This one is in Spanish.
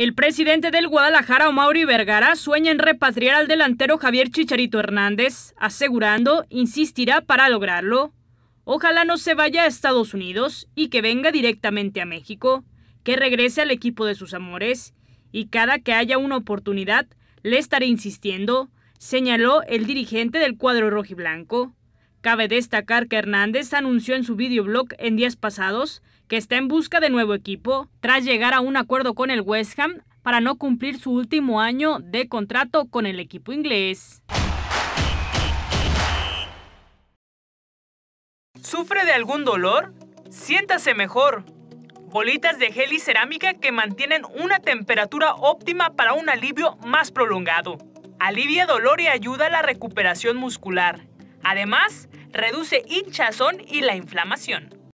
El presidente del Guadalajara, Omauri Vergara, sueña en repatriar al delantero Javier Chicharito Hernández, asegurando insistirá para lograrlo. Ojalá no se vaya a Estados Unidos y que venga directamente a México, que regrese al equipo de sus amores y cada que haya una oportunidad le estaré insistiendo, señaló el dirigente del cuadro rojiblanco. Cabe destacar que Hernández anunció en su videoblog en días pasados que está en busca de nuevo equipo tras llegar a un acuerdo con el West Ham para no cumplir su último año de contrato con el equipo inglés. ¿Sufre de algún dolor? Siéntase mejor. Bolitas de gel y cerámica que mantienen una temperatura óptima para un alivio más prolongado. Alivia dolor y ayuda a la recuperación muscular. Además, reduce hinchazón y la inflamación.